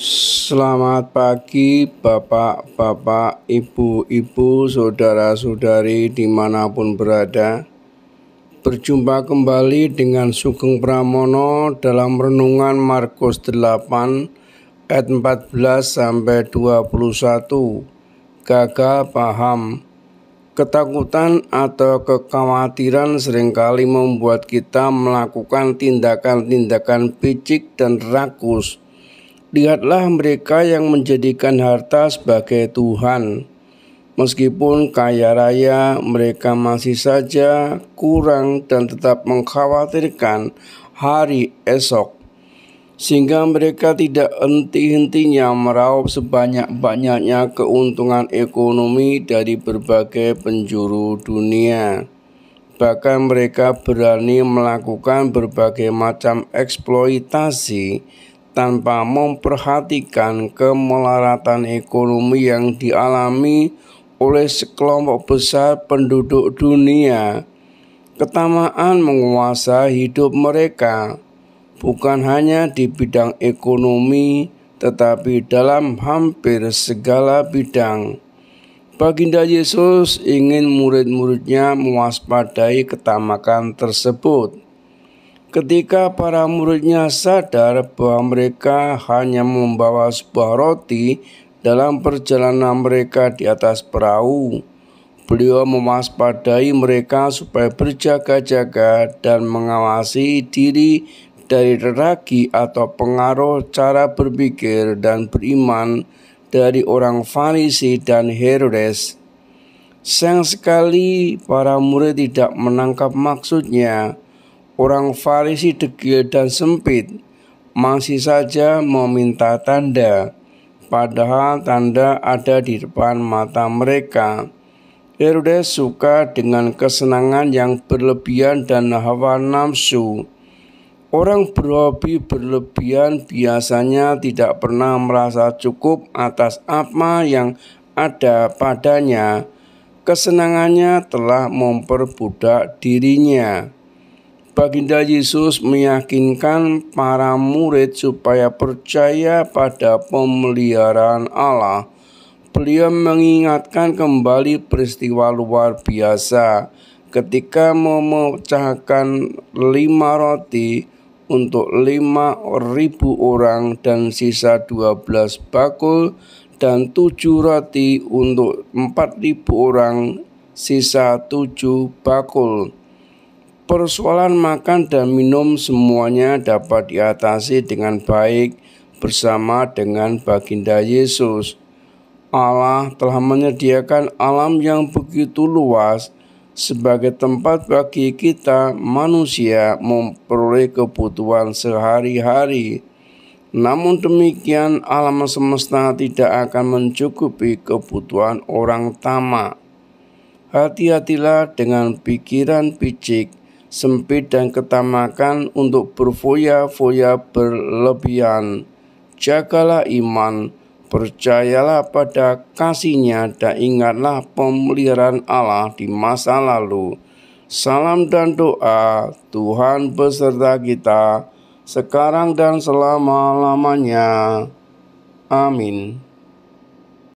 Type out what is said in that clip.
Selamat pagi Bapak-Bapak, Ibu-Ibu, Saudara-saudari dimanapun berada Berjumpa kembali dengan Sugeng Pramono dalam Renungan Markus 8 ayat 14 sampai 21 Gagal paham Ketakutan atau kekhawatiran seringkali membuat kita melakukan tindakan-tindakan picik dan rakus Lihatlah mereka yang menjadikan harta sebagai Tuhan. Meskipun kaya raya, mereka masih saja kurang dan tetap mengkhawatirkan hari esok. Sehingga mereka tidak henti-hentinya meraup sebanyak-banyaknya keuntungan ekonomi dari berbagai penjuru dunia. Bahkan mereka berani melakukan berbagai macam eksploitasi tanpa memperhatikan kemelaratan ekonomi yang dialami oleh sekelompok besar penduduk dunia. Ketamaan menguasa hidup mereka bukan hanya di bidang ekonomi, tetapi dalam hampir segala bidang. Baginda Yesus ingin murid-muridnya mewaspadai ketamakan tersebut Ketika para muridnya sadar bahwa mereka hanya membawa sebuah roti dalam perjalanan mereka di atas perahu, beliau memaspadai mereka supaya berjaga-jaga dan mengawasi diri dari ragi atau pengaruh cara berpikir dan beriman dari orang Farisi dan Herodes. Sayang sekali para murid tidak menangkap maksudnya orang Farisi degil dan sempit, masih saja meminta tanda, padahal tanda ada di depan mata mereka. Herodes suka dengan kesenangan yang berlebihan dan hawa nafsu. Orang berhobi berlebihan biasanya tidak pernah merasa cukup atas apa yang ada padanya. Kesenangannya telah memperbudak dirinya. Baginda Yesus meyakinkan para murid supaya percaya pada pemeliharaan Allah. Beliau mengingatkan kembali peristiwa luar biasa ketika memecahkan lima roti untuk lima ribu orang dan sisa dua belas bakul dan tujuh roti untuk empat ribu orang sisa tujuh bakul. Persoalan makan dan minum semuanya dapat diatasi dengan baik bersama dengan Baginda Yesus. Allah telah menyediakan alam yang begitu luas sebagai tempat bagi kita manusia memperoleh kebutuhan sehari-hari. Namun demikian alam semesta tidak akan mencukupi kebutuhan orang tamak. Hati-hatilah dengan pikiran picik sempit dan ketamakan untuk berfoya-foya berlebihan. Jagalah iman, percayalah pada kasihnya dan ingatlah pemeliharaan Allah di masa lalu. Salam dan doa Tuhan beserta kita sekarang dan selama-lamanya. Amin.